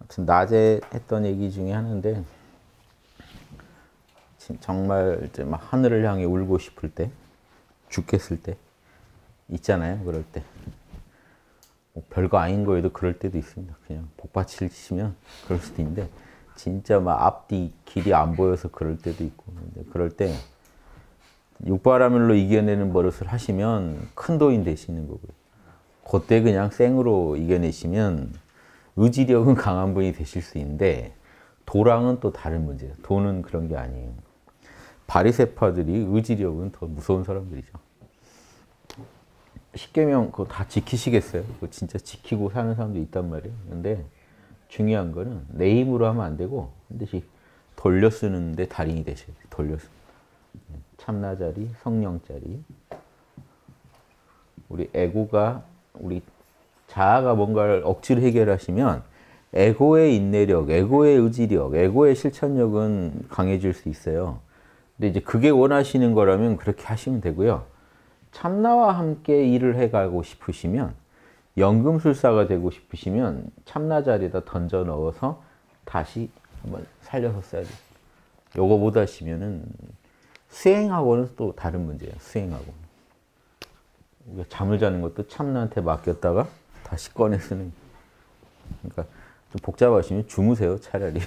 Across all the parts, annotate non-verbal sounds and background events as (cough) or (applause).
아무튼 낮에 했던 얘기 중에 하는데 정말 이제 막 하늘을 향해 울고 싶을 때 죽겠을 때 있잖아요 그럴 때뭐 별거 아닌 거에도 그럴 때도 있습니다 그냥 복받칠 치면 그럴 수도 있는데 진짜 막 앞뒤 길이 안 보여서 그럴 때도 있고 근데 그럴 때 육바라밀로 이겨내는 버릇을 하시면 큰 도인 되시는 거고요 그때 그냥 생으로 이겨내시면 의지력은 강한 분이 되실 수 있는데 도랑은 또 다른 문제예요. 도는 그런 게 아니에요. 바리세파들이 의지력은 더 무서운 사람들이죠. 십계명 그거 다 지키시겠어요? 그거 진짜 지키고 사는 사람도 있단 말이에요. 근데 중요한 거는 내 힘으로 하면 안 되고 반드시 돌려 쓰는데 달인이 되셔야 돼요. 돌려 쓰 참나자리, 성령자리. 우리 에고가 우리 자아가 뭔가를 억지로 해결하시면 에고의 인내력, 에고의 의지력, 에고의 실천력은 강해질 수 있어요. 근데 이제 그게 원하시는 거라면 그렇게 하시면 되고요. 참나와 함께 일을 해가고 싶으시면 연금술사가 되고 싶으시면 참나 자리에다 던져 넣어서 다시 한번 살려서 써야 돼 요거 못 하시면은 수행하고는 또 다른 문제예요. 수행하고. 그러니까 잠을 자는 것도 참나한테 맡겼다가 다시 꺼내 쓰는. 그러니까 좀 복잡하시면 주무세요 차라리.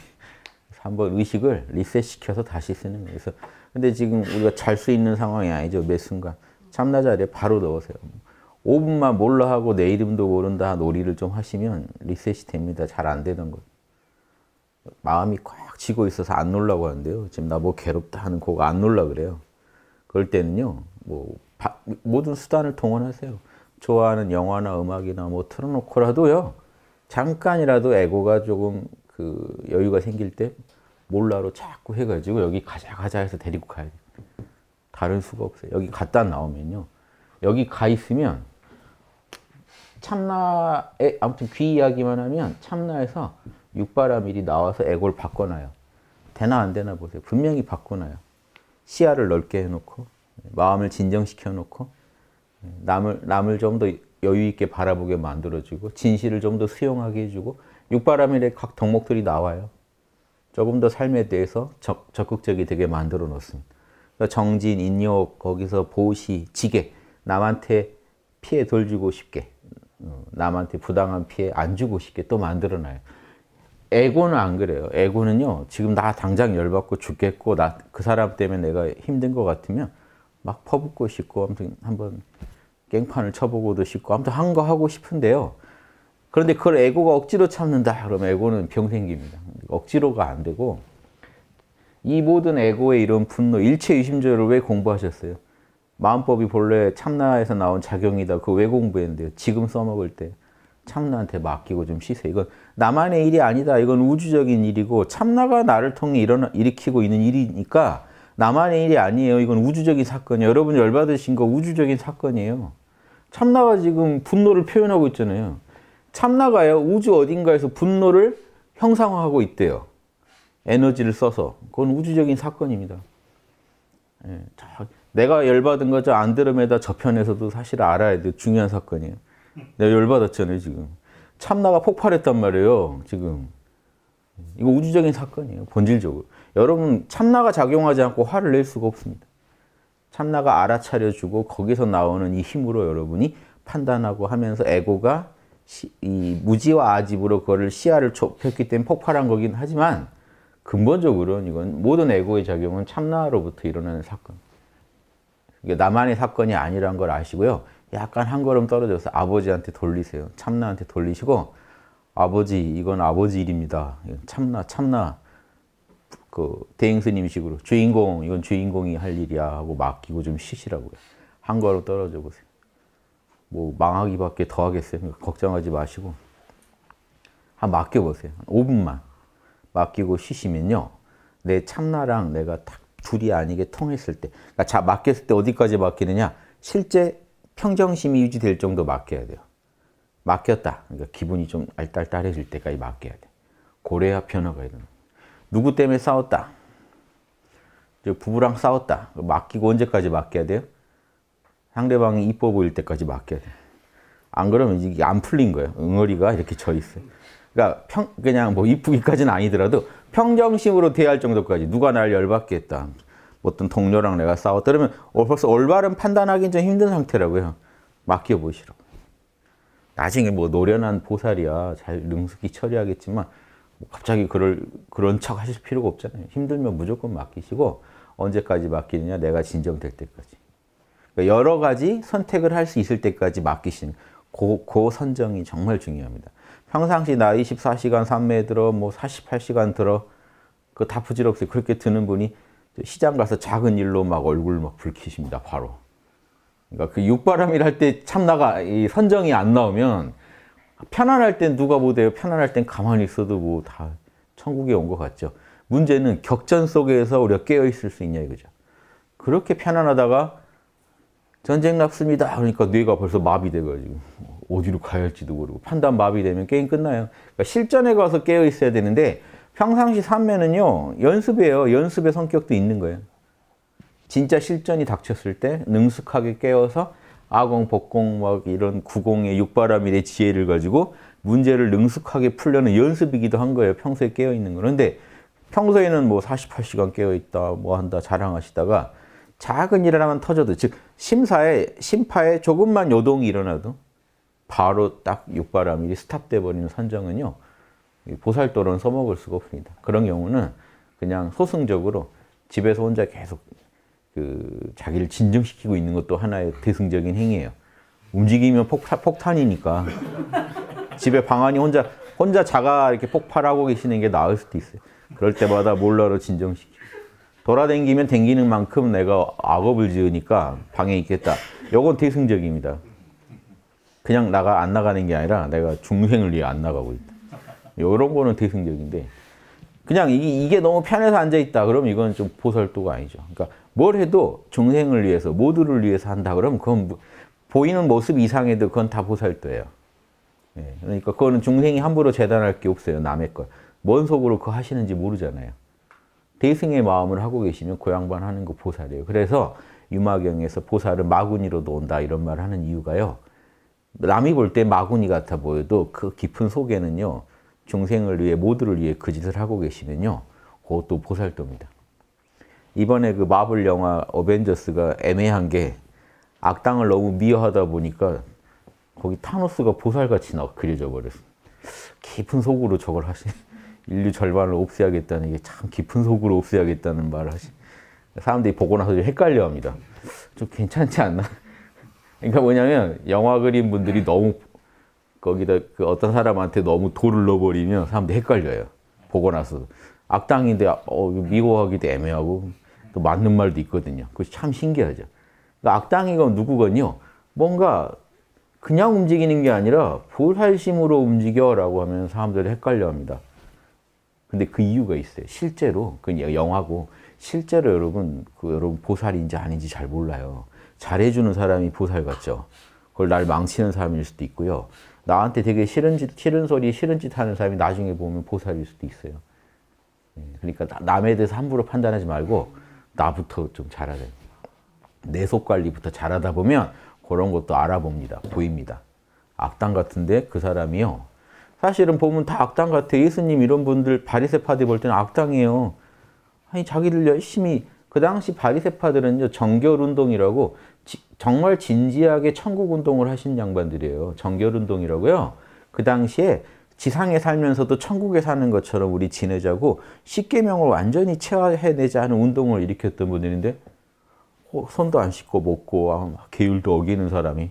한번 의식을 리셋시켜서 다시 쓰는 거예요. 그래서 근데 지금 우리가 잘 수 있는 상황이 아니죠 매 순간. 참나 자리에 바로 넣으세요. 5분만 몰라 하고 내 이름도 모른다 놀이를 좀 하시면 리셋이 됩니다. 잘 안 되는 거. 마음이 꽉 쥐고 있어서 안 놀라고 하는데요. 지금 나 뭐 괴롭다 하는 고안 놀라 그래요. 그럴 때는요. 뭐 바, 모든 수단을 동원하세요. 좋아하는 영화나 음악이나 뭐 틀어놓고라도요. 잠깐이라도 에고가 조금 그 여유가 생길 때 몰라로 자꾸 해가지고 여기 가자 가자 해서 데리고 가야 돼요. 다른 수가 없어요. 여기 갔다 나오면요. 여기 가 있으면 참나에 아무튼 귀 이야기만 하면 참나에서 육바라밀이 나와서 애골 바꿔놔요. 되나 안 되나 보세요. 분명히 바꿔놔요. 시야를 넓게 해놓고 마음을 진정시켜 놓고 남을 남을 좀 더 여유 있게 바라보게 만들어주고 진실을 좀 더 수용하게 해주고 육바람일의각 덕목들이 나와요. 조금 더 삶에 대해서 적, 극적이 되게 만들어 놓습니다. 그러니까 정진, 인욕, 거기서 보시, 지게 남한테 피해 덜 주고 싶게 남한테 부당한 피해 안 주고 싶게 또 만들어 놔요. 에고는 안 그래요. 에고는요, 지금 나 당장 열받고 죽겠고, 나그 사람 때문에 내가 힘든 것 같으면 막 퍼붓고 싶고 아무튼 한번 깽판을 쳐보고도 싶고 아무튼 한 거 하고 싶은데요. 그런데 그걸 에고가 억지로 참는다. 그럼 에고는 병 생깁니다. 억지로가 안 되고 이 모든 에고의 이런 분노, 일체 의심조를 왜 공부하셨어요? 마음법이 본래 참나에서 나온 작용이다. 그왜 공부했는데요? 지금 써먹을 때 참나한테 맡기고 좀 쉬세요. 이건 나만의 일이 아니다. 이건 우주적인 일이고 참나가 나를 통해 일어나, 일으키고 있는 일이니까 나만의 일이 아니에요. 이건 우주적인 사건이에요. 여러분 열받으신 거 우주적인 사건이에요. 참나가 지금 분노를 표현하고 있잖아요. 참나가요, 우주 어딘가에서 분노를 형상화하고 있대요. 에너지를 써서. 그건 우주적인 사건입니다. 예, 내가 열받은 거죠. 안드로메다 저편에서도 사실 알아야 돼. 중요한 사건이에요. 내가 열받았잖아요, 지금. 참나가 폭발했단 말이에요, 지금. 이거 우주적인 사건이에요, 본질적으로. 여러분 참나가 작용하지 않고 화를 낼 수가 없습니다. 참나가 알아차려주고 거기서 나오는 이 힘으로 여러분이 판단하고 하면서 에고가 시, 이 무지와 아집으로 그거 시야를 좁혔기 때문에 폭발한 거긴 하지만 근본적으로는 이건 모든 에고의 작용은 참나로부터 일어나는 사건. 이게 나만의 사건이 아니란 걸 아시고요. 약간 한 걸음 떨어져서 아버지한테 돌리세요. 참나한테 돌리시고 아버지 이건 아버지 일입니다. 참나 참나 그 대행스님식으로 주인공 이건 주인공이 할 일이야 하고 맡기고 좀 쉬시라고요. 한 걸음 떨어져 보세요. 뭐 망하기밖에 더 하겠어요. 그러니까 걱정하지 마시고 한 맡겨 보세요. 5분만 맡기고 쉬시면요. 내 참나랑 내가 딱 둘이 아니게 통했을 때, 그러니까 자 맡겼을 때 어디까지 맡기느냐? 실제 평정심이 유지될 정도 맡겨야 돼요. 맡겼다. 그러니까 기분이 좀 알딸딸해질 때까지 맡겨야 돼. 고래야 변화가 일어나. 누구 때문에 싸웠다. 부부랑 싸웠다. 맡기고 언제까지 맡겨야 돼요? 상대방이 이뻐 보일 때까지 맡겨야 돼요. 안 그러면 이게 안 풀린 거예요. 응어리가 이렇게 져 있어요. 그러니까 평, 그냥 뭐 이쁘기까지는 아니더라도 평정심으로 대할 정도까지 누가 날 열받게 했다. 어떤 동료랑 내가 싸웠다. 그러면 어, 벌써 올바른 판단하기는 좀 힘든 상태라고요. 맡겨보시라고. 나중에 뭐 노련한 보살이야 잘 능숙히 처리하겠지만 갑자기 그럴, 그런 척 하실 필요가 없잖아요. 힘들면 무조건 맡기시고 언제까지 맡기느냐? 내가 진정될 때까지. 그러니까 여러 가지 선택을 할 수 있을 때까지 맡기시 그, 그 선정이 정말 중요합니다. 평상시 나 24시간 산매 들어 뭐 48시간 들어 그다 부질없이 그렇게 드는 분이 시장 가서 작은 일로 막 얼굴 막 붉히십니다. 바로. 그러니까 그 육바람일 할때 참나가 선정이 안 나오면 편안할 땐 누가 못해요. 편안할 땐 가만히 있어도 뭐 다 천국에 온 것 같죠. 문제는 격전 속에서 우리가 깨어 있을 수 있냐 이거죠. 그렇게 편안하다가 전쟁 났습니다. 그러니까 뇌가 벌써 마비돼가지고 뭐 어디로 가야 할지도 모르고 판단 마비되면 게임 끝나요. 그러니까 실전에 가서 깨어 있어야 되는데 평상시 산면은요 연습이에요. 연습의 성격도 있는 거예요. 진짜 실전이 닥쳤을 때 능숙하게 깨어서 아공, 복공 막 이런 구공의 육바람일의 지혜를 가지고 문제를 능숙하게 풀려는 연습이기도 한 거예요. 평소에 깨어 있는 그런데 평소에는 뭐 48시간 깨어 있다, 뭐 한다 자랑하시다가 작은 일 하나만 터져도 즉 심사에 심파에 조금만 요동이 일어나도 바로 딱육바람이 스탑돼 버리는 선정은요 보살도론 써먹을 수가 없습니다. 그런 경우는 그냥 소승적으로 집에서 혼자 계속 그 자기를 진정시키고 있는 것도 하나의 대승적인 행위예요. 움직이면 폭파, 폭탄이니까 집에 방안이 혼자 혼자 자가 이렇게 폭발하고 계시는 게 나을 수도 있어요. 그럴 때마다 몰라로 진정시키고 돌아댕기면 댕기는 만큼 내가 악업을 지으니까 방에 있겠다. 요건 대승적입니다. 그냥 나가 안 나가는 게 아니라 내가 중생을 위해 안 나가고 있다. 이런 거는 대승적인데 그냥 이, 게 너무 편해서 앉아있다 그러면 이건 좀보살도가 아니죠. 그러니까 뭘 해도 중생을 위해서 모두를 위해서 한다 그러면 그건 뭐, 보이는 모습 이상해도 그건 다 보살도예요. 예, 그러니까 그거는 중생이 함부로 재단할 게 없어요. 남의 걸. 뭔 속으로 그거 하시는지 모르잖아요. 대승의 마음을 하고 계시면 고향반 그 하는 거 보살이에요. 그래서 유마경에서 보살을 마구니로도 온다 이런 말을 하는 이유가요. 남이 볼 때 마구니 같아 보여도 그 깊은 속에는요. 중생을 위해 모두를 위해 그 짓을 하고 계시면요. 그것도 보살도입니다. 이번에 그 마블 영화 어벤져스가 애매한 게 악당을 너무 미워하다 보니까 거기 타노스가 보살같이 나 그려져 버렸어. 깊은 속으로 저걸 하신 인류 절반을 없애야겠다는 게 참 깊은 속으로 없애야겠다는 말을 하신 사람들이 보고 나서 좀 헷갈려합니다. 좀 괜찮지 않나? (laughs) 그러니까 뭐냐면 영화 그린 분들이 너무 거기다 그 어떤 사람한테 너무 돌을 넣어버리면 사람들이 헷갈려요. 보고 나서. 악당인데 어, 미워하기도 애매하고 또 맞는 말도 있거든요. 그것참 신기하죠. 그러니까 악당이건 누구건요. 뭔가 그냥 움직이는 게 아니라 불할심으로 움직여라고 하면 사람들이 헷갈려합니다. 근데 그 이유가 있어요. 실제로 그 영화고 실제로 여러분 그 여러분 보살인지 아닌지 잘 몰라요. 잘해주는 사람이 보살 같죠. 그걸 날 망치는 사람일 수도 있고요. 나한테 되게 싫은 짓, 싫은 소리, 싫은 짓 하는 사람이 나중에 보면 보살일 수도 있어요. 예, 그러니까 남에 대해서 함부로 판단하지 말고 나부터 좀 잘하자. 내속 관리부터 잘하다 보면 그런 것도 알아봅니다. 보입니다. 악당 같은데 그 사람이요. 사실은 보면 다 악당 같아. 예수님 이런 분들 바리세파들 볼 때는 악당이에요. 아니 자기들 열심히 그 당시 바리세파들은요 정결 운동이라고 지, 정말 진지하게 천국운동을 하신 양반들이에요. 정결운동이라고요. 그 당시에 지상에 살면서도 천국에 사는 것처럼 우리 지내자고 십계명을 완전히 체화해내자 하는 운동을 일으켰던 분들인데 어, 손도 안 씻고 먹고 계율도 아, 어기는 사람이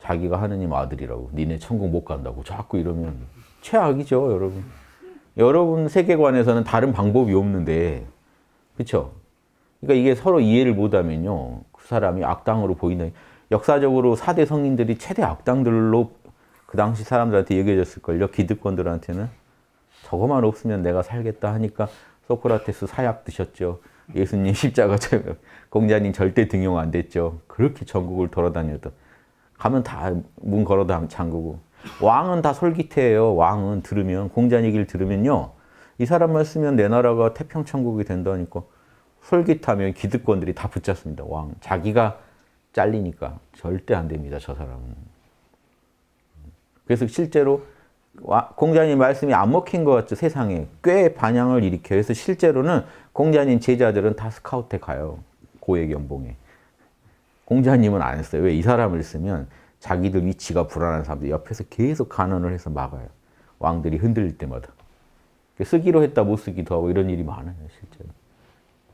자기가 하느님 아들이라고 니네 천국 못 간다고 자꾸 이러면 최악이죠 여러분 여러분 세계관에서는 다른 방법이 없는데 그렇죠? 그러니까 이게 서로 이해를 못하면요 그 사람이 악당으로 보이는 역사적으로 4대 성인들이 최대 악당들로 그 당시 사람들한테 얘기해줬을걸요. 기득권들한테는. 저거만 없으면 내가 살겠다 하니까 소크라테스 사약 드셨죠. 예수님 십자가 공자님 절대 등용 안 됐죠. 그렇게 전국을 돌아다녔던. 가면 다 문 걸어 다 잠그고. 왕은 다 솔깃해요. 왕은 들으면 공자 얘기를 들으면요. 이 사람만 쓰면 내 나라가 태평천국이 된다니까 솔깃하면 기득권들이 다 붙잡습니다. 왕. 자기가 잘리니까 절대 안 됩니다. 저 사람은. 그래서 실제로 공자님 말씀이 안 먹힌 것 같죠. 세상에. 꽤 반향을 일으켜요. 그래서 실제로는 공자님 제자들은 다 스카우트에 가요. 고액 연봉에. 공자님은 안 써요. 왜? 이 사람을 쓰면 자기들 위치가 불안한 사람들 옆에서 계속 간언을 해서 막아요. 왕들이 흔들릴 때마다. 쓰기로 했다 못 쓰기도 하고 이런 일이 많아요. 실제로.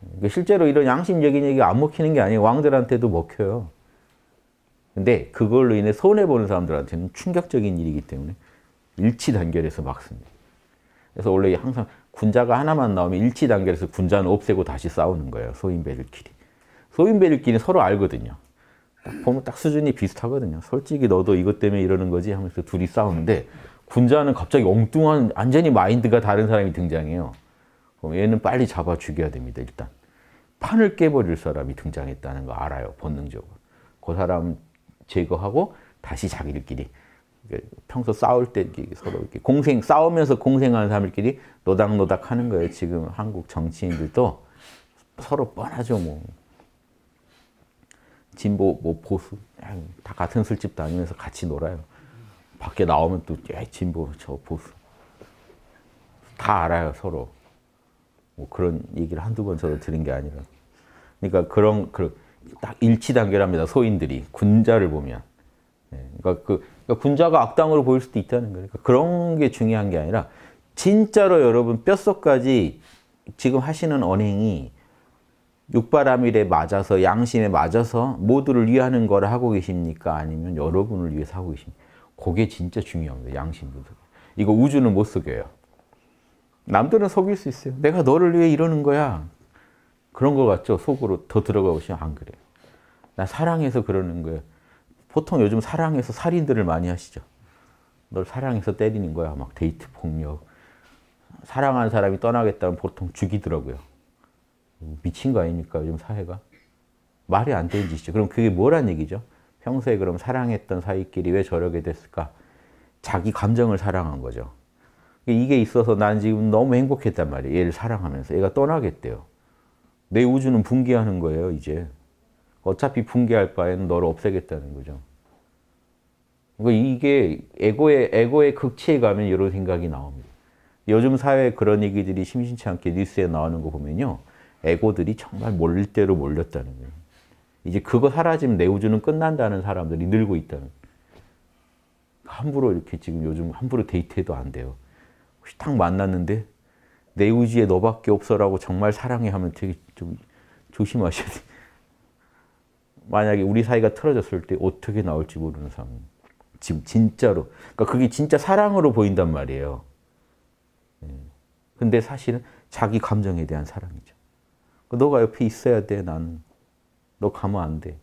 그러니까 실제로 이런 양심적인 얘기가 안 먹히는 게 아니에요. 왕들한테도 먹혀요. 근데 그걸로 인해 손해보는 사람들한테는 충격적인 일이기 때문에 일치단결해서 막습니다. 그래서 원래 항상 군자가 하나만 나오면 일치단결해서 군자는 없애고 다시 싸우는 거예요. 소인배들끼리. 소인배들끼리 서로 알거든요. 딱 보면 딱 수준이 비슷하거든요. 솔직히 너도 이것 때문에 이러는 거지 하면서 둘이 싸우는데 군자는 갑자기 엉뚱한 완전히 마인드가 다른 사람이 등장해요. 얘는 빨리 잡아 죽여야 됩니다. 일단 판을 깨버릴 사람이 등장했다는 거 알아요. 본능적으로. 그 사람 제거하고 다시 자기들끼리 평소 싸울 때 서로 이렇게 공생 싸우면서 공생하는 사람들끼리 노닥노닥 하는 거예요. 지금 한국 정치인들도 서로 뻔하죠. 뭐 진보 뭐 보수 다 같은 술집 다니면서 같이 놀아요. 밖에 나오면 또 예, 진보 저 보수 다 알아요 서로. 뭐 그런 얘기를 한두 번 저도 들은 게 아니라. 그러니까 그런, 그딱 일치 단결합니다. 소인들이 군자를 보면. 네. 그러니까 그 그러니까 군자가 악당으로 보일 수도 있다는 거예요. 그러니까 그런 게 중요한 게 아니라 진짜로 여러분 뼛속까지 지금 하시는 언행이 육바람일에 맞아서 양심에 맞아서 모두를 위하는 걸 하고 계십니까? 아니면 여러분을 위해서 하고 계십니까? 그게 진짜 중요합니다. 양심도. 이거 우주는 못 속여요. 남들은 속일 수 있어요. 내가 너를 위해 이러는 거야. 그런 거 같죠? 속으로 더 들어가 보시면 안 그래요. 나 사랑해서 그러는 거예요. 보통 요즘 사랑해서 살인들을 많이 하시죠. 널 사랑해서 때리는 거야. 막 데이트 폭력. 사랑하 사람이 떠나겠다면 보통 죽이더라고요. 미친 거 아닙니까? 요즘 사회가. 말이 안 되는 짓이죠. 그럼 그게 뭐란 얘기죠? 평소에 그럼 사랑했던 사이끼리 왜 저러게 됐을까? 자기 감정을 사랑한 거죠. 그러니까 이게 있어서 난 지금 너무 행복했단 말이에요. 얘를 사랑하면서. 얘가 떠나겠대요. 내 우주는 붕괴하는 거예요, 이제. 어차피 붕괴할 바에는 너를 없애겠다는 거죠. 그러니까 이게 에고의, 에고의 극치에 가면 이런 생각이 나옵니다. 요즘 사회에 그런 얘기들이 심심치 않게 뉴스에 나오는 거 보면요. 에고들이 정말 몰릴 대로 몰렸다는 거예요. 이제 그거 사라지면 내 우주는 끝난다는 사람들이 늘고 있다는 거예요. 함부로 이렇게 지금 요즘 함부로 데이트해도 안 돼요. 휘탕 만났는데 내 의지에 너밖에 없어라고 정말 사랑해 하면 되게 좀 조심하셔야 돼. (laughs) 만약에 우리 사이가 틀어졌을 때 어떻게 나올지 모르는 상황. 지금 진짜로. 그러니까 그게 진짜 사랑으로 보인단 말이에요. 예. 근데 사실은 자기 감정에 대한 사랑이죠. 그 너가 옆에 있어야 돼, 나는. 너 가면 안 돼.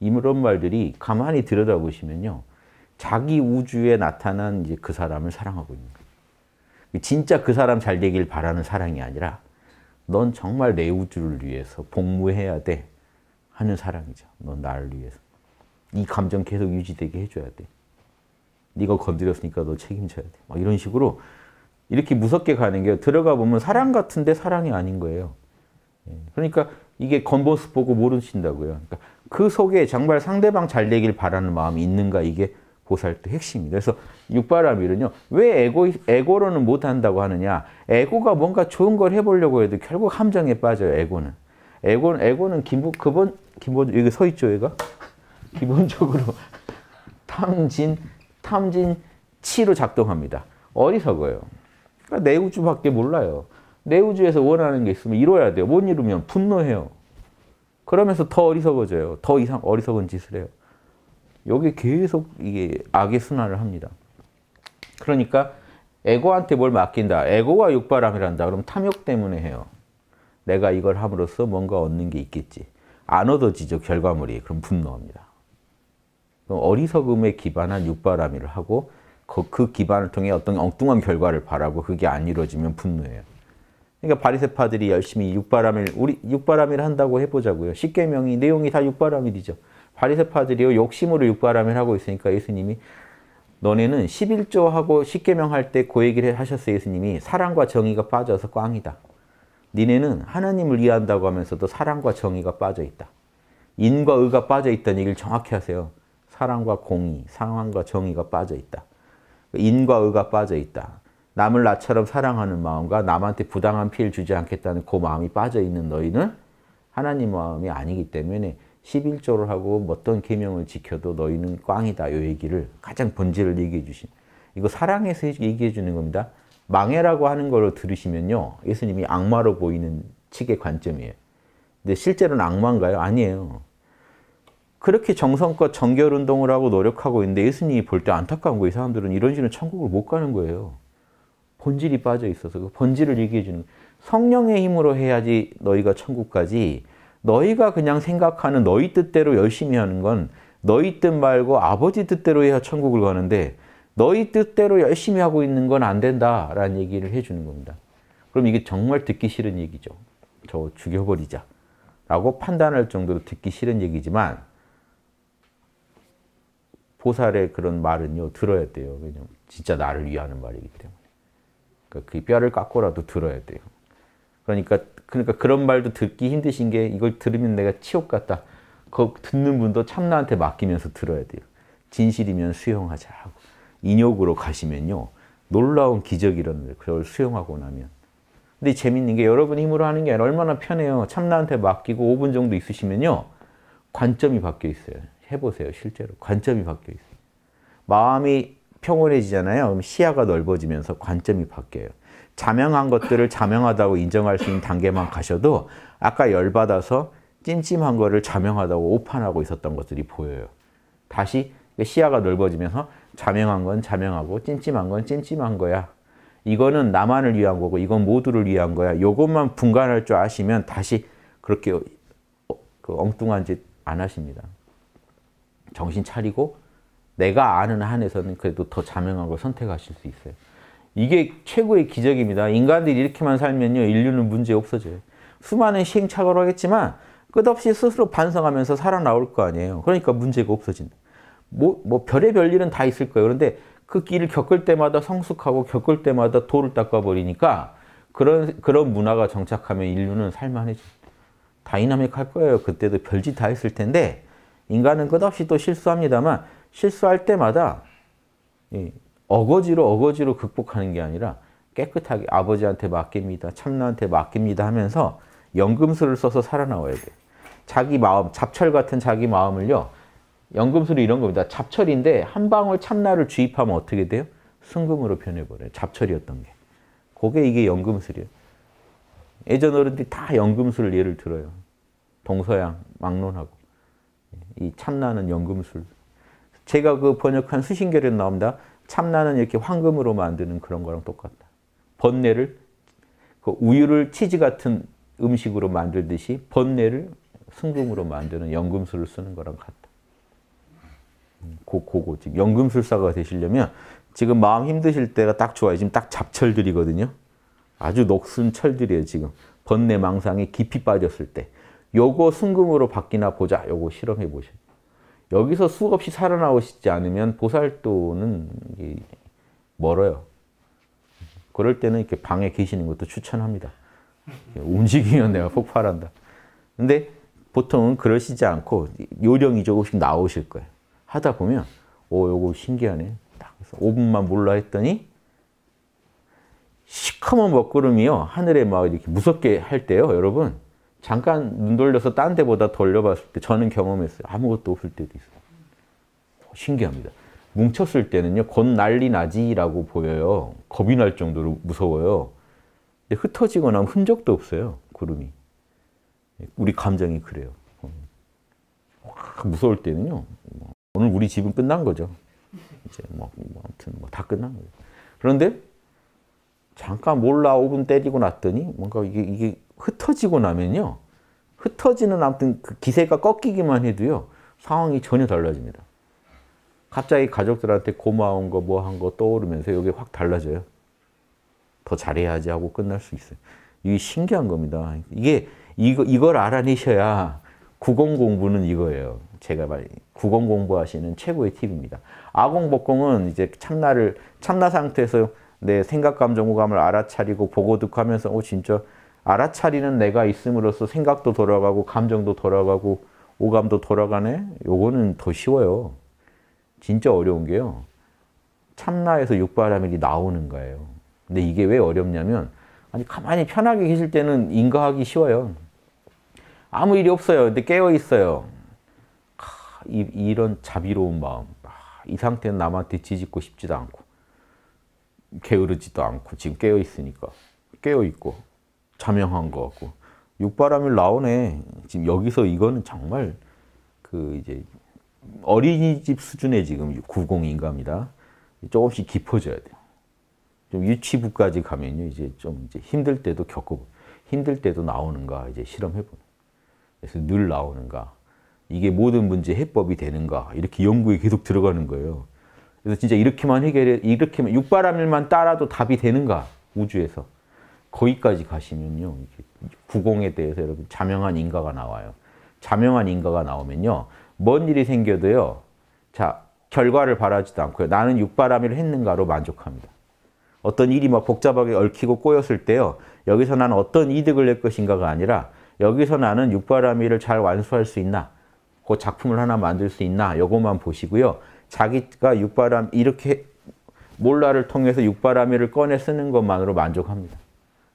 이런 말들이 가만히 들여다보시면요. 자기 우주에 나타난 이제 그 사람을 사랑하고 있는 거예요. 진짜 그 사람 잘 되길 바라는 사랑이 아니라 넌 정말 내 우주를 위해서 복무해야 돼 하는 사랑이죠. 넌 나를 위해서. 이 감정 계속 유지되게 해줘야 돼. 네가 건드렸으니까 너 책임져야 돼. 막 이런 식으로 이렇게 무섭게 가는 게 들어가 보면 사랑 같은데 사랑이 아닌 거예요. 예. 그러니까 이게 건보스 보고 모르신다고요. 그러니까 그 속에 정말 상대방 잘 되길 바라는 마음이 있는가 이게 고살때 핵심입니다. 그래서 육바라밀은요. 왜 에고, 에고로는 못한다고 하느냐. 에고가 뭔가 좋은 걸 해보려고 해도 결국 함정에 빠져요. 에고는. 에고는, 에고는 기본, 기본, 기본, 여기 서 있죠. 얘가? (laughs) 기본적으로 탐진, 탐진 치로 작동합니다. 어리석어요. 그러니까 내 우주밖에 몰라요. 내 우주에서 원하는 게 있으면 이뤄야 돼요. 못 이루면 분노해요. 그러면서 더 어리석어져요. 더 이상 어리석은 짓을 해요. 여기 계속 이게 악의 순환을 합니다. 그러니까 에고한테 뭘 맡긴다. 에고가 육바람을 한다. 그럼 탐욕 때문에 해요. 내가 이걸 함으로써 뭔가 얻는 게 있겠지. 안 얻어지죠. 결과물이. 그럼 분노합니다. 그럼 어리석음에 기반한 육바람이를 하고 그, 그, 기반을 통해 어떤 엉뚱한 결과를 바라고 그게 안 이루어지면 분노해요. 그러니까 바리새파들이 열심히 육바람일 우리 육바람일 한다고 해보자고요. 십계명이 내용이 다육바람이죠 바리새파들이요 욕심으로 육바람을 하고 있으니까 예수님이 너네는 11조하고 10개명 할 때 그 얘기를 하셨어요. 예수님이 사랑과 정의가 빠져서 꽝이다. 니네는 하나님을 이해한다고 하면서도 사랑과 정의가 빠져 있다. 인과 의가 빠져 있다는 얘기를 정확히 하세요. 사랑과 공의, 상황과 정의가 빠져 있다. 인과 의가 빠져 있다. 남을 나처럼 사랑하는 마음과 남한테 부당한 피해를 주지 않겠다는 그 마음이 빠져 있는 너희는 하나님 마음이 아니기 때문에 11조를 하고 뭐 어떤 계명을 지켜도 너희는 꽝이다. 이 얘기를 가장 본질을 얘기해 주신 이거 사랑해서 얘기해 주는 겁니다. 망해라고 하는 걸 들으시면요. 예수님이 악마로 보이는 측의 관점이에요. 근데 실제로는 악마인가요? 아니에요. 그렇게 정성껏 정결운동을 하고 노력하고 있는데 예수님이 볼 때 안타까운 거예요. 이 사람들은 이런 식으로 천국을 못 가는 거예요. 본질이 빠져 있어서 그 본질을 얘기해 주는 성령의 힘으로 해야지 너희가 천국까지 너희가 그냥 생각하는 너희 뜻대로 열심히 하는 건 너희 뜻 말고 아버지 뜻대로 해야 천국을 가는데 너희 뜻대로 열심히 하고 있는 건 안 된다라는 얘기를 해주는 겁니다. 그럼 이게 정말 듣기 싫은 얘기죠. 저 죽여버리자 라고 판단할 정도로 듣기 싫은 얘기지만 보살의 그런 말은요 들어야 돼요. 왜냐면 진짜 나를 위하는 말이기 때문에. 그러니까 그 뼈를 깎고라도 들어야 돼요. 그러니까 그러니까 그런 말도 듣기 힘드신 게 이걸 들으면 내가 치욕 같다. 그 듣는 분도 참나한테 맡기면서 들어야 돼요. 진실이면 수용하자 하고 인욕으로 가시면요. 놀라운 기적이 일어나요. 그걸 수용하고 나면. 근데 재밌는 게 여러분 힘으로 하는 게 얼마나 편해요. 참나한테 맡기고 5분 정도 있으시면요. 관점이 바뀌어 있어요. 해보세요. 실제로. 관점이 바뀌어 있어요. 마음이 평온해지잖아요. 그럼 시야가 넓어지면서 관점이 바뀌어요. 자명한 것들을 자명하다고 인정할 수 있는 단계만 가셔도 아까 열받아서 찜찜한 거를 자명하다고 오판하고 있었던 것들이 보여요. 다시 시야가 넓어지면서 자명한 건 자명하고 찜찜한 건 찜찜한 거야. 이거는 나만을 위한 거고 이건 모두를 위한 거야. 이것만 분간할 줄 아시면 다시 그렇게 어, 그 엉뚱한 짓 안 하십니다. 정신 차리고 내가 아는 한에서는 그래도 더 자명한 걸 선택하실 수 있어요. 이게 최고의 기적입니다. 인간들이 이렇게만 살면요. 인류는 문제 없어져요. 수많은 시행착오를 하겠지만 끝없이 스스로 반성하면서 살아나올 거 아니에요. 그러니까 문제가 없어진다. 뭐, 뭐 별의별 일은 다 있을 거예요. 그런데 그 길을 겪을 때마다 성숙하고 겪을 때마다 돌을 닦아버리니까 그런, 그런 문화가 정착하면 인류는 살만해져. 다이나믹할 거예요. 그때도 별짓 다 했을 텐데 인간은 끝없이 또 실수합니다만 실수할 때마다 어거지로 어거지로 극복하는 게 아니라 깨끗하게 아버지한테 맡깁니다. 참나한테 맡깁니다 하면서 연금술을 써서 살아나와야 돼. 자기 마음, 잡철 같은 자기 마음을요. 연금술이 이런 겁니다. 잡철인데 한 방울 참나를 주입하면 어떻게 돼요? 순금으로 변해버려요. 잡철이었던 게. 그게 이게 연금술이에요. 예전 어른들이 다 연금술 예를 들어요. 동서양, 막론하고. 이 참나는 연금술. 제가 그 번역한 수신결에 나옵니다. 참나는 이렇게 황금으로 만드는 그런 거랑 똑같다. 번뇌를 그 우유를 치즈 같은 음식으로 만들듯이 번뇌를 승금으로 만드는 연금술을 쓰는 거랑 같다. 음, 고, 고고. 지금 연금술사가 되시려면 지금 마음 힘드실 때가 딱 좋아요. 지금 딱 잡철들이거든요. 아주 녹슨 철들이에요, 지금. 번뇌 망상에 깊이 빠졌을 때. 요거 승금으로 바뀌나 보자. 요거 실험해 보셔 여기서 수없이 살아나오시지 않으면 보살도는 멀어요. 그럴 때는 이렇게 방에 계시는 것도 추천합니다. 움직이면 내가 폭발한다. 근데 보통은 그러시지 않고 요령이 조금씩 나오실 거예요. 하다 보면 오, 요거 신기하네. 딱 5분만 몰라 했더니 시커먼 먹구름이요. 하늘에 막 이렇게 무섭게 할 때요, 여러분. 잠깐 눈 돌려서 딴 데보다 돌려봤을 때 저는 경험했어요. 아무것도 없을 때도 있어요. 신기합니다. 뭉쳤을 때는요. 곧 난리 나지라고 보여요. 겁이 날 정도로 무서워요. 근데 흩어지거나 하면 흔적도 없어요. 구름이. 우리 감정이 그래요. 확 무서울 때는요. 뭐, 오늘 우리 집은 끝난 거죠. 이제 뭐, 뭐 아무튼 뭐 다 끝난 거예 그런데 잠깐 몰라 5분 때리고 났더니 뭔가 이게, 이게 흩어지고 나면요. 흩어지는 아무튼 그 기세가 꺾이기만 해도요. 상황이 전혀 달라집니다. 갑자기 가족들한테 고마운 거 뭐 한거 뭐 떠오르면서 여기 확 달라져요. 더 잘해야지 하고 끝날 수 있어요. 이게 신기한 겁니다. 이게 이거 이걸 알아내셔야 국공 공부는 이거예요. 제가 말 국공 공부하시는 최고의 팁입니다. 아공 복공은 이제 참나를 참나 상태에서 내 생각, 감정, 오감을 알아차리고 보고 듣고 하면서 어 진짜 알아차리는 내가 있음으로써 생각도 돌아가고 감정도 돌아가고 오감도 돌아가네? 요거는 더 쉬워요. 진짜 어려운 게요. 참나에서 육바라밀이 나오는 거예요. 근데 이게 왜 어렵냐면 아니 가만히 편하게 계실 때는 인가하기 쉬워요. 아무 일이 없어요. 근데 깨어 있어요. 아, 이, 런 자비로운 마음. 아, 이 상태는 남한테 지짓고 싶지도 않고. 게으르지도 않고 지금 깨어 있으니까 깨어 있고 자명한 것 같고 육바람이 나오네. 지금 여기서 이거는 정말 그 이제 어린이집 수준의 지금 구공인가입니다. 조금씩 깊어져야 돼요. 좀 유치부까지 가면요. 이제 좀 이제 힘들 때도 겪어 힘들 때도 나오는가 이제 실험해 보는. 그래서 늘 나오는가. 이게 모든 문제 해법이 되는가. 이렇게 연구에 계속 들어가는 거예요. 그래서 진짜 이렇게만 해결해 이렇게만 육바람일만 따라도 답이 되는가 우주에서 거기까지 가시면요 구공에 대해서 여러분 자명한 인가가 나와요. 자명한 인가가 나오면요 뭔 일이 생겨도요 자 결과를 바라지도 않고요 나는 육바람일 했는가로 만족합니다. 어떤 일이 막 복잡하게 얽히고 꼬였을 때요 여기서 나는 어떤 이득을 낼 것인가가 아니라 여기서 나는 육바람일을 잘 완수할 수 있나 그 작품을 하나 만들 수 있나 요것만 보시고요 자기가 육바람 이렇게 몰라를 통해서 육바람이를 꺼내 쓰는 것만으로 만족합니다.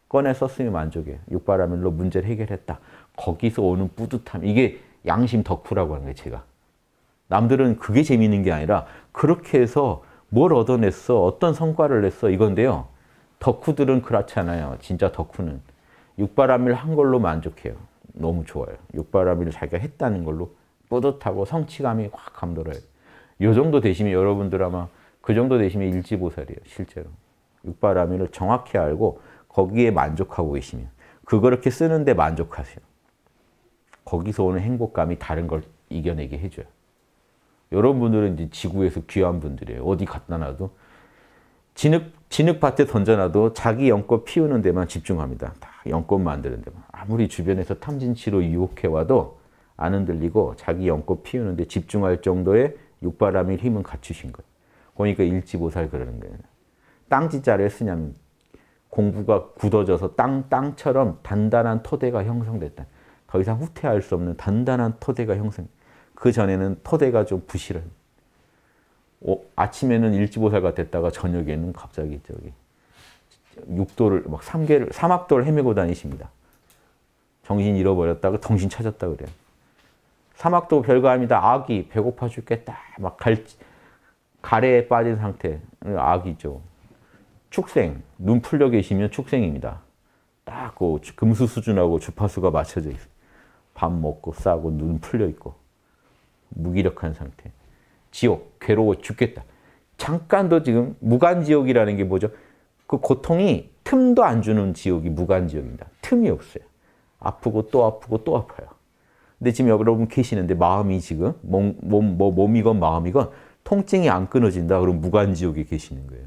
꺼내 썼으면 만족해요. 육바람일로 문제를 해결했다. 거기서 오는 뿌듯함. 이게 양심 덕후라고 하는 거예요, 제가. 남들은 그게 재미있는 게 아니라 그렇게 해서 뭘 얻어냈어, 어떤 성과를 냈어 이건데요. 덕후들은 그렇지 아요 진짜 덕후는. 육바람일 한 걸로 만족해요. 너무 좋아요. 육바람일 자기가 했다는 걸로 뿌듯하고 성취감이 확 감돌아요. 요 정도 되시면 여러분들 아마 그 정도 되시면 일지보살이에요. 실제로. 육바라밀을 정확히 알고 거기에 만족하고 계시면 그렇게 이 쓰는데 만족하세요. 거기서 오는 행복감이 다른 걸 이겨내게 해줘요. 여러분들은 이제 지구에서 귀한 분들이에요. 어디 갖다 놔도 진흙, 진흙밭에 던져놔도 자기 연꽃 피우는 데만 집중합니다. 다 연꽃 만드는 데만. 아무리 주변에서 탐진치로 유혹해와도 안 흔들리고 자기 연꽃 피우는 데 집중할 정도의 육바람일 힘은 갖추신 거예요. 그러니까 일지보살 그러는 거예요. 땅지자를 쓰냐면 공부가 굳어져서 땅, 땅처럼 단단한 토대가 형성됐다. 더 이상 후퇴할 수 없는 단단한 토대가 형성. 그 전에는 토대가 좀 부실한. 오, 어, 아침에는 일지보살가 됐다가 저녁에는 갑자기 저기 육도를 막 삼계를 삼학도를 헤매고 다니십니다. 정신 잃어버렸다가 정신 찾았다 그래요. 사막도 별거합니다. 아기 배고파 죽겠다. 막 갈, 가래에 빠진 상태. 아기죠. 축생. 눈 풀려 계시면 축생입니다. 딱 그 금수 수준하고 주파수가 맞춰져 있어요. 밥 먹고 싸고 눈 풀려 있고 무기력한 상태. 지옥. 괴로워 죽겠다. 잠깐도 지금 무간지옥이라는 게 뭐죠? 그 고통이 틈도 안 주는 지옥이 무간지옥입니다. 틈이 없어요. 아프고 또 아프고 또 아파요. 근데 지금 여러분 계시는데 마음이 지금 몸, 몸, 뭐 몸이건 마음이건 통증이 안 끊어진다. 그럼 무간지옥에 계시는 거예요.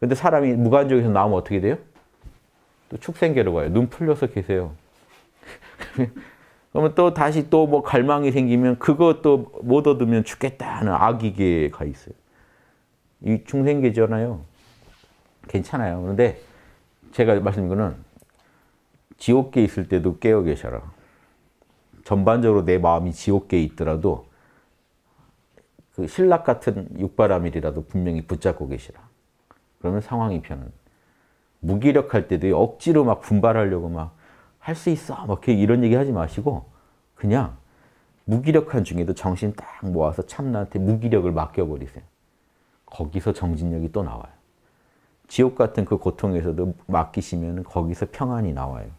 근데 사람이 무간지옥에서 나오면 어떻게 돼요? 또 축생계로 가요. 눈 풀려서 계세요. (laughs) 그러면 또 다시 또 뭐 갈망이 생기면 그것도 못 얻으면 죽겠다는 악이계에 가 있어요. 이 중생계잖아요. 괜찮아요. 그런데 제가 말씀드린 거는 지옥계 있을 때도 깨어 계셔라. 전반적으로 내 마음이 지옥계에 있더라도 그 신락 같은 육바람일이라도 분명히 붙잡고 계시라. 그러면 상황이 변한. 무기력할 때도 억지로 막 분발하려고 막 할 수 있어 막 이런 얘기 하지 마시고 그냥 무기력한 중에도 정신 딱 모아서 참나한테 무기력을 맡겨버리세요. 거기서 정진력이 또 나와요. 지옥 같은 그 고통에서도 맡기시면 거기서 평안이 나와요.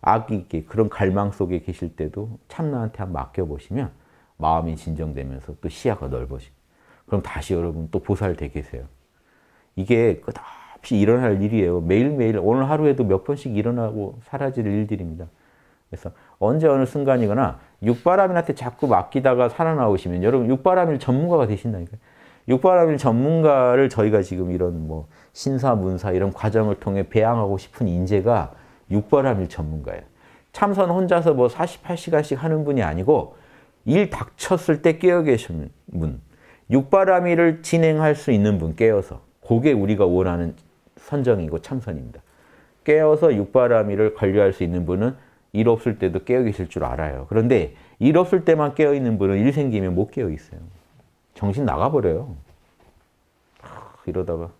악이 있게 그런 갈망 속에 계실 때도 참나한테 한 맡겨보시면 마음이 진정되면서 또 시야가 넓어지고 그럼 다시 여러분 또 보살되 계세요. 이게 끝없이 일어날 일이에요. 매일매일 오늘 하루에도 몇 번씩 일어나고 사라질 일들입니다. 그래서 언제 어느 순간이거나 육바라밀한테 자꾸 맡기다가 살아나오시면 여러분 육바라밀 전문가가 되신다니까요. 육바라밀 전문가를 저희가 지금 이런 뭐 신사, 문사 이런 과정을 통해 배양하고 싶은 인재가 육바람일 전문가예요. 참선 혼자서 뭐 48시간씩 하는 분이 아니고 일 닥쳤을 때 깨어 계신 분. 육바람일을 진행할 수 있는 분 깨어서. 그게 우리가 원하는 선정이고 참선입니다. 깨어서 육바람일을 관리할 수 있는 분은 일 없을 때도 깨어 계실 줄 알아요. 그런데 일 없을 때만 깨어 있는 분은 일 생기면 못 깨어 있어요. 정신 나가버려요. 아, 이러다가.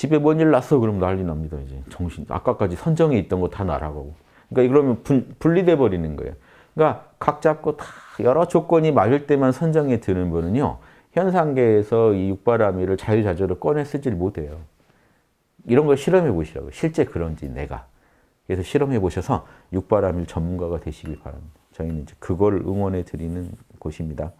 집에 뭔 일 났어 그럼 난리 납니다 이제 정신 아까까지 선정에 있던 거 다날아고 그러니까 이러면 분, 리돼 버리는 거예요 그러니까 각 잡고 다 여러 조건이 맞을 때만 선정에 드는 분은요 현상계에서 이 육바라밀을 자유자재로 꺼내 쓰질 못해요 이런 걸 실험해 보시라고 실제 그런지 내가 그래서 실험해 보셔서 육바라밀 전문가가 되시길 바랍니다 저희는 이제 그걸 응원해 드리는 곳입니다.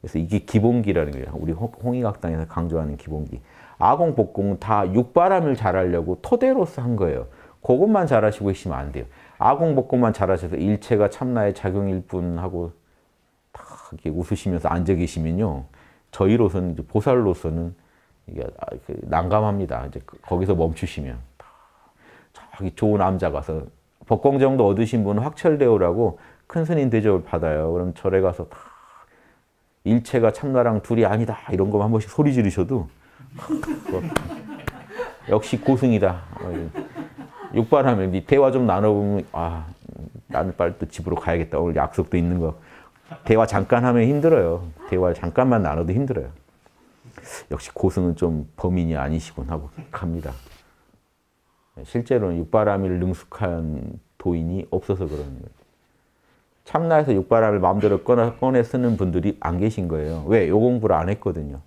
그래서 이게 기본기라는 거예요. 우리 홍익학당에서 강조하는 기본기. 아공, 복공다 육바람을 잘하려고 토대로서 한 거예요. 그것만 잘하시고 계시면 안 돼요. 아공, 복공만 잘하셔서 일체가 참나의 작용일 뿐 하고 탁 웃으시면서 앉아 계시면요. 저희로서는 보살로서는 이게 아, 그 난감합니다. 이제 거기서 멈추시면. 저기 좋은 암자 가서 법공정도 얻으신 분 확철대오라고 큰 스님 대접을 받아요. 그럼 절에 가서 다 일체가 참나랑 둘이 아니다 이런 거한 번씩 소리 지르셔도 뭐, 역시 고승이다. 뭐 육바람에 대화 좀 나눠보면 아 나는 빨리 또 집으로 가야겠다. 오늘 약속도 있는 거. 대화 잠깐 하면 힘들어요. 대화 잠깐만 나눠도 힘들어요. 역시 고승은 좀 범인이 아니시군 하고 갑니다. 실제로는 육바람이를 능숙한 도인이 없어서 그런 거예요. 참나에서 육바람을 마음대로 꺼내, 꺼내 쓰는 분들이 안 계신 거예요. 왜? 요 공부를 안 했거든요.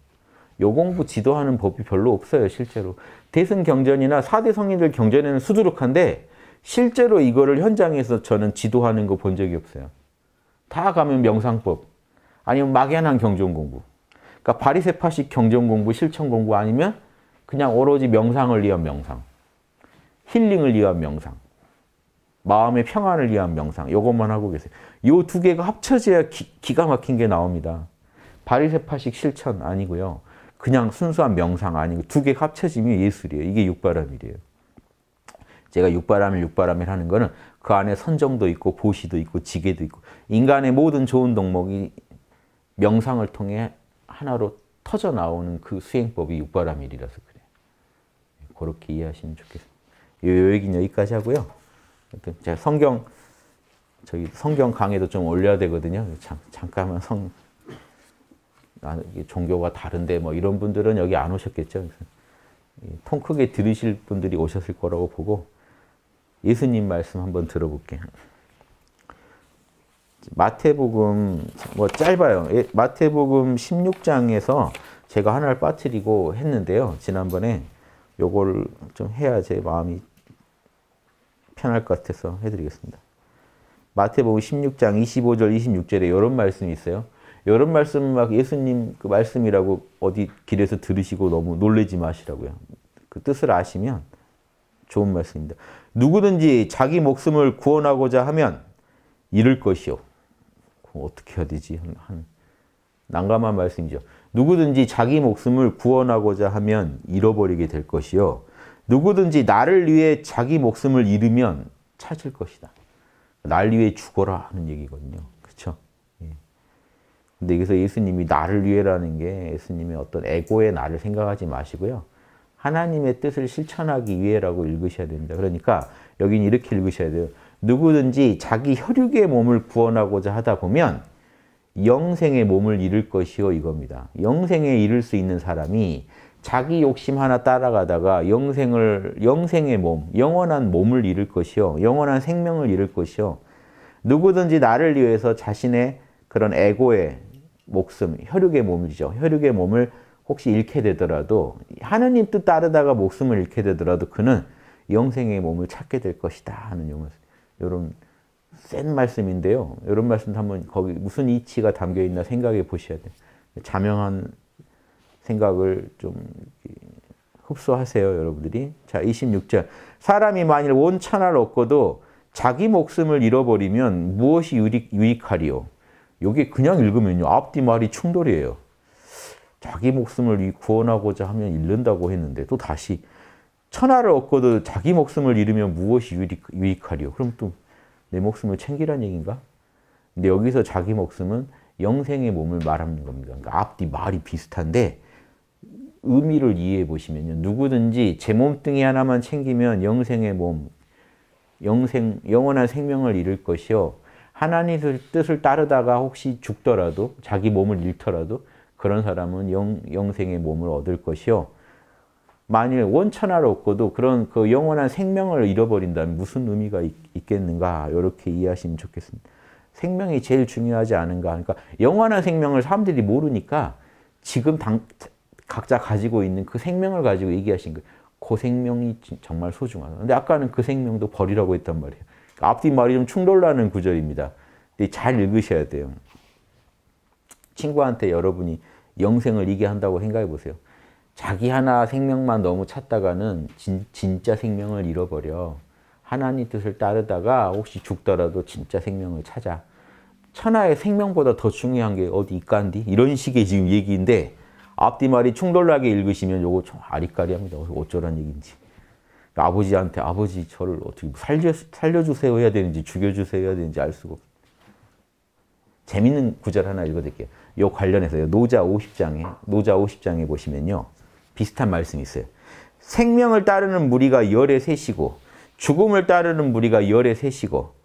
요 공부 지도하는 법이 별로 없어요, 실제로. 대승 경전이나 4대 성인들 경전에는 수두룩한데 실제로 이거를 현장에서 저는 지도하는 거 본 적이 없어요. 다 가면 명상법, 아니면 막연한 경전 공부. 그러니까 바리세파식 경전 공부, 실천 공부 아니면 그냥 오로지 명상을 위한 명상, 힐링을 위한 명상, 마음의 평안을 위한 명상 요것만 하고 계세요. 요두 개가 합쳐져야 기, 가 막힌 게 나옵니다. 바리세파식 실천 아니고요. 그냥 순수한 명상 아니고 두 개 합쳐지면 예술이에요. 이게 육바람이에요 제가 육바람일 육바람일 하는 거는 그 안에 선정도 있고 보시도 있고 지게도 있고 인간의 모든 좋은 덕목이 명상을 통해 하나로 터져 나오는 그 수행법이 육바람일이라서 그래요. 그렇게 이해하시면 좋겠습니요 얘기는 여기까지 하고요. 제가 성경 저기 성경 강의도 좀 올려야 되거든요. 잠, 잠깐만 성 아, 종교가 다른데 뭐 이런 분들은 여기 안 오셨겠죠. 통 크게 들으실 분들이 오셨을 거라고 보고 예수님 말씀 한번 들어볼게요. 마태복음 뭐 짧아요. 예, 마태복음 16장에서 제가 하나를 빠뜨리고 했는데요. 지난번에 요걸 좀 해야 제 마음이 편할 것 같아서 해드리겠습니다. 마태복음 16장 25절 26절에 이런 말씀이 있어요. 이런 말씀 막 예수님 그 말씀이라고 어디 길에서 들으시고 너무 놀래지 마시라고요. 그 뜻을 아시면 좋은 말씀입니다. 누구든지 자기 목숨을 구원하고자 하면 잃을 것이요. 어떻게 해야 되지? 한 난감한 말씀이죠. 누구든지 자기 목숨을 구원하고자 하면 잃어버리게 될 것이요. 누구든지 나를 위해 자기 목숨을 잃으면 찾을 것이다. 날 위해 죽어라 하는 얘기거든요. 그렇죠? 예. 근데 여기서 예수님이 나를 위해라는 게 예수님의 어떤 에고의 나를 생각하지 마시고요. 하나님의 뜻을 실천하기 위해라고 읽으셔야 됩니다. 그러니까 여기 이렇게 읽으셔야 돼요. 누구든지 자기 혈육의 몸을 구원하고자 하다 보면 영생의 몸을 잃을 것이요 이겁니다. 영생에 이를 수 있는 사람이 자기 욕심 하나 따라가다가 영생을 영생의 몸, 영원한 몸을 잃을 것이요. 영원한 생명을 잃을 것이요. 누구든지 나를 위해서 자신의 그런 에고의 목숨, 혈육의 몸이죠. 혈육의 몸을 혹시 잃게 되더라도 하느님 뜻 따르다가 목숨을 잃게 되더라도 그는 영생의 몸을 찾게 될 것이다 하는 이런 센 말씀인데요. 이런 말씀도 한번 거기 무슨 이치가 담겨 있나 생각해 보셔야 돼 자명한 생각을 좀 흡수하세요, 여러분들이. 자, 26절. 사람이 만일 온 천하를 얻고도 자기 목숨을 잃어버리면 무엇이 유익, 유익하리요? 여기 그냥 읽으면요. 앞뒤 말이 충돌이에요. 자기 목숨을 구원하고자 하면 잃는다고 했는데 또 다시 천하를 얻고도 자기 목숨을 잃으면 무엇이 유익, 유익하리요? 그럼 또 내 목숨을 챙기란 얘기인가? 근데 여기서 자기 목숨은 영생의 몸을 말하는 겁니다. 그러니까 앞뒤 말이 비슷한데 의미를 이해해 보시면요. 누구든지 제 몸뚱이 하나만 챙기면 영생의 몸, 영생, 영원한 생명을 잃을 것이요. 하나님 의 뜻을 따르다가 혹시 죽더라도, 자기 몸을 잃더라도 그런 사람은 영, 영생의 몸을 얻을 것이요. 만일 원천하로없고도 그런 그 영원한 생명을 잃어버린다면 무슨 의미가 있, 겠는가 이렇게 이해하시면 좋겠습니다. 생명이 제일 중요하지 않은가. 그러니까 영원한 생명을 사람들이 모르니까 지금 당, 각자 가지고 있는 그 생명을 가지고 얘기하신 거예요. 그, 그 생명이 정말 소중하다. 근데 아까는 그 생명도 버리라고 했단 말이에요. 그러니까 앞뒤 말이 좀 충돌나는 구절입니다. 근데 잘 읽으셔야 돼요. 친구한테 여러분이 영생을 이게 한다고 생각해 보세요. 자기 하나 생명만 너무 찾다가는 진, 진짜 생명을 잃어버려. 하나님 뜻을 따르다가 혹시 죽더라도 진짜 생명을 찾아. 천하의 생명보다 더 중요한 게 어디 있간디? 이런 식의 지금 얘기인데 앞뒤말이 충돌나게 읽으시면 요거 좀 아리까리합니다. 어쩌란 얘기인지. 아버지한테 아버지 저를 어떻게 살려, 살려주세요 해야 되는지 죽여주세요 해야 되는지 알 수가 재밌는 구절 하나 읽어드릴게요. 요관련해서 노자 50장에 노자 50장에 보시면요. 비슷한 말씀이 있어요. 생명을 따르는 무리가 열의 셋이고 죽음을 따르는 무리가 열의 셋이고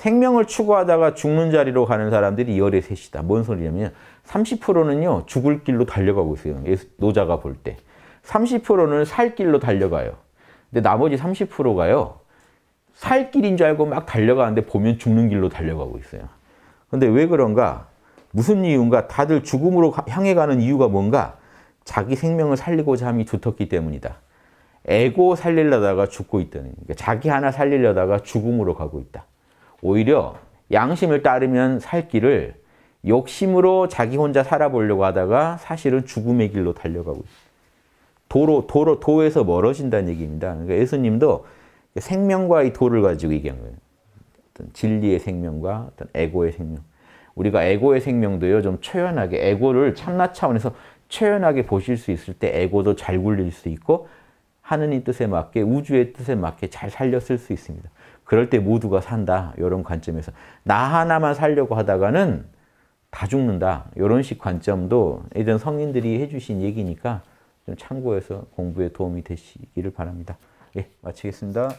생명을 추구하다가 죽는 자리로 가는 사람들이 2월의 셋이다. 뭔 소리냐면 30%는요. 죽을 길로 달려가고 있어요. 노자가 볼 때. 30%는 살 길로 달려가요. 근데 나머지 30%가요. 살 길인 줄 알고 막 달려가는데 보면 죽는 길로 달려가고 있어요. 근데 왜 그런가? 무슨 이유인가? 다들 죽음으로 향해 가는 이유가 뭔가? 자기 생명을 살리고자 함이 두텁기 때문이다. 에고 살리려다가 죽고 있다는 그러니까 자기 하나 살리려다가 죽음으로 가고 있다. 오히려 양심을 따르면 살 길을 욕심으로 자기 혼자 살아보려고 하다가 사실은 죽음의 길로 달려가고 있어요. 도로, 도로, 도에서 멀어진다는 얘기입니다. 그러니까 예수님도 생명과의 도를 가지고 얘기한 거예요. 어떤 진리의 생명과 어떤 에고의 생명. 우리가 에고의 생명도요, 좀 초연하게, 에고를 참나 차원에서 초연하게 보실 수 있을 때 에고도 잘 굴릴 수 있고, 하느님 뜻에 맞게, 우주의 뜻에 맞게 잘 살렸을 수 있습니다. 그럴 때 모두가 산다. 이런 관점에서 나 하나만 살려고 하다가는 다 죽는다. 이런 식 관점도 예전 성인들이 해주신 얘기니까 좀 참고해서 공부에 도움이 되시기를 바랍니다. 예, 마치겠습니다.